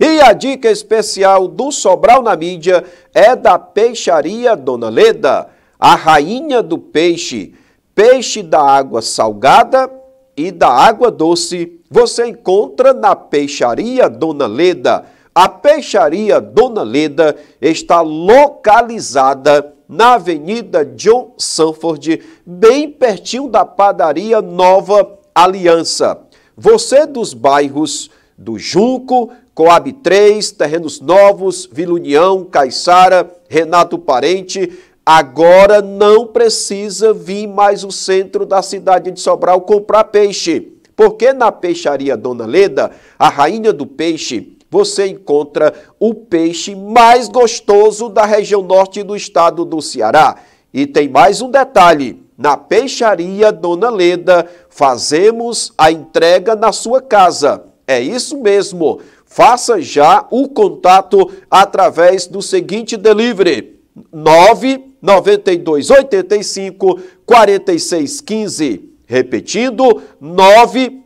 E a dica especial do Sobral na mídia é da peixaria Dona Leda, a rainha do peixe. Peixe da água salgada e da água doce você encontra na peixaria Dona Leda. A peixaria Dona Leda está localizada na Avenida John Sanford, bem pertinho da padaria Nova Aliança. Você dos bairros do Junco, Coab 3, Terrenos Novos, Vila União, Caiçara, Renato Parente, agora não precisa vir mais o centro da cidade de Sobral comprar peixe. Porque na peixaria Dona Leda, a rainha do peixe, você encontra o peixe mais gostoso da região norte do estado do Ceará. E tem mais um detalhe: na peixaria Dona Leda, fazemos a entrega na sua casa. É isso mesmo. Faça já o contato através do seguinte delivery: 992854615. Repetindo,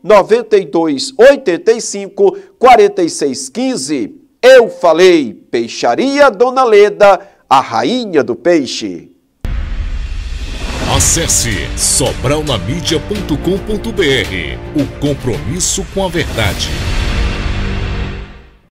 992854615. Eu falei, Peixaria Dona Leda, a rainha do peixe. Acesse sobralnamídia.com.br. O compromisso com a verdade.